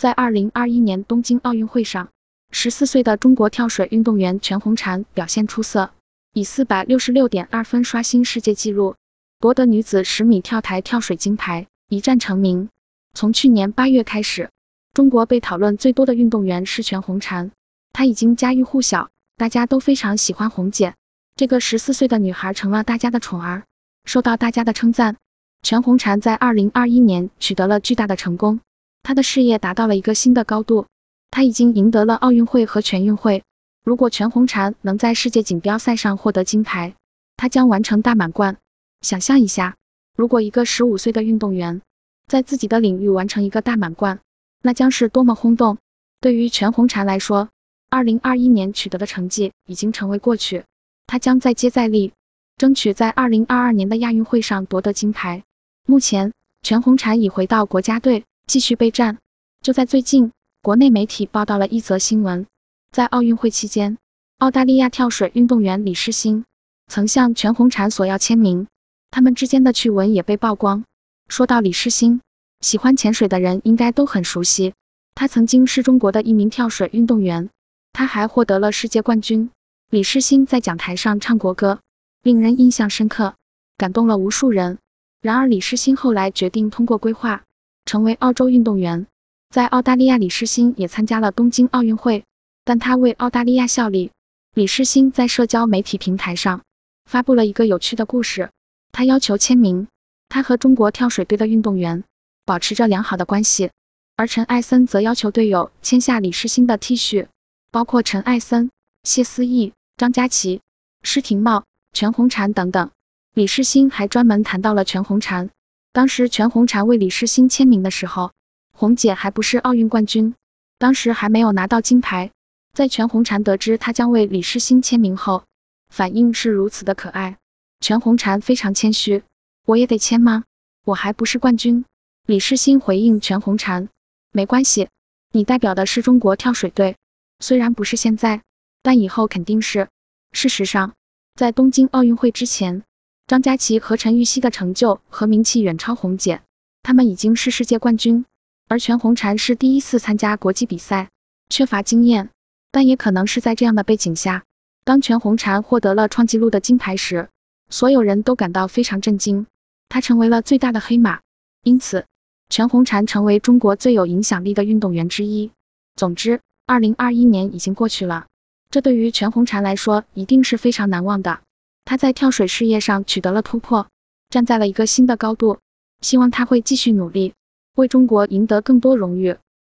在二零二一年东京奥运会上，十四岁的中国跳水运动员全红婵表现出色，以四百六十六点二分刷新世界纪录，夺得女子十米跳台跳水金牌，一战成名。从去年八月开始，中国被讨论最多的运动员是全红婵，她已经家喻户晓，大家都非常喜欢红姐。这个十四岁的女孩成了大家的宠儿，受到大家的称赞。全红婵在二零二一年取得了巨大的成功。他的事业达到了一个新的高度，他已经赢得了奥运会和全运会。如果全红婵能在世界锦标赛上获得金牌，他将完成大满贯。想象一下，如果一个十五岁的运动员在自己的领域完成一个大满贯，那将是多么轰动！对于全红婵来说，二零二一年取得的成绩已经成为过去，他将再接再厉，争取在二零二二年的亚运会上夺得金牌。目前，全红婵已回到国家队。继续备战。就在最近，国内媒体报道了一则新闻：在奥运会期间，澳大利亚跳水运动员李世欣曾向全红婵索要签名，他们之间的趣闻也被曝光。说到李世欣，喜欢潜水的人应该都很熟悉。他曾经是中国的一名跳水运动员，他还获得了世界冠军。李世欣在讲台上唱国歌，令人印象深刻，感动了无数人。然而，李世欣后来决定通过规划。成为澳洲运动员，在澳大利亚，李世新也参加了东京奥运会，但他为澳大利亚效力。李世新在社交媒体平台上发布了一个有趣的故事，他要求签名。他和中国跳水队的运动员保持着良好的关系，而陈艾森则要求队友签下李世新的 T 恤，包括陈艾森、谢思义、张佳琪、施廷懋、全红婵等等。李世新还专门谈到了全红婵。当时全红婵为李诗欣签名的时候，红姐还不是奥运冠军，当时还没有拿到金牌。在全红婵得知她将为李诗欣签名后，反应是如此的可爱。全红婵非常谦虚：“我也得签吗？我还不是冠军。”李诗欣回应全红婵：“没关系，你代表的是中国跳水队，虽然不是现在，但以后肯定是。”事实上，在东京奥运会之前。张佳琪和陈芋汐的成就和名气远超红姐，他们已经是世界冠军，而全红婵是第一次参加国际比赛，缺乏经验，但也可能是在这样的背景下，当全红婵获得了创纪录的金牌时，所有人都感到非常震惊，她成为了最大的黑马，因此全红婵成为中国最有影响力的运动员之一。总之，二零二一年已经过去了，这对于全红婵来说一定是非常难忘的。他在跳水事业上取得了突破，站在了一个新的高度。希望他会继续努力，为中国赢得更多荣誉。